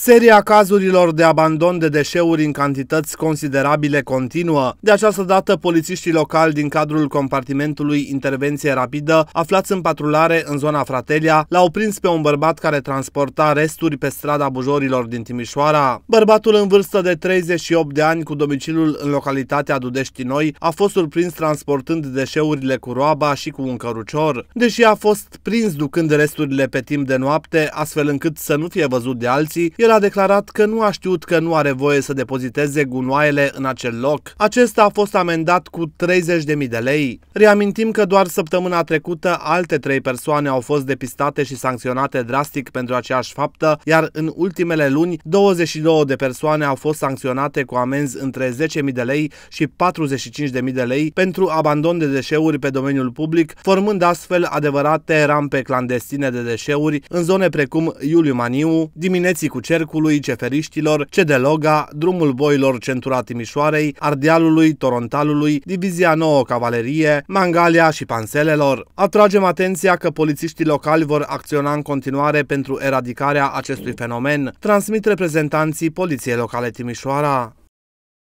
Seria cazurilor de abandon de deșeuri în cantități considerabile continuă. De această dată, polițiștii locali din cadrul compartimentului Intervenție Rapidă, aflați în patrulare în zona Fratelia, l-au prins pe un bărbat care transporta resturi pe strada Bujorilor din Timișoara. Bărbatul în vârstă de 38 de ani, cu domiciliul în localitatea Dudești Noi, a fost surprins transportând deșeurile cu roaba și cu un cărucior. Deși a fost prins ducând resturile pe timp de noapte, astfel încât să nu fie văzut de alții, el a declarat că nu a știut că nu are voie să depoziteze gunoaiele în acel loc. Acesta a fost amendat cu 30.000 de lei. Reamintim că doar săptămâna trecută alte trei persoane au fost depistate și sancționate drastic pentru aceeași faptă, iar în ultimele luni 22 de persoane au fost sancționate cu amenzi între 10.000 de lei și 45.000 de lei pentru abandon de deșeuri pe domeniul public, formând astfel adevărate rampe clandestine de deșeuri în zone precum Iuliu Maniu, dimineții cu Cercului, Ceferiștilor, Cedeloga, Drumul Boilor Centura Timișoarei, Ardealului, Torontalului, Divizia 9 Cavalerie, Mangalia și Panselelor. Atragem atenția că polițiștii locali vor acționa în continuare pentru eradicarea acestui fenomen, transmit reprezentanții Poliției Locale Timișoara.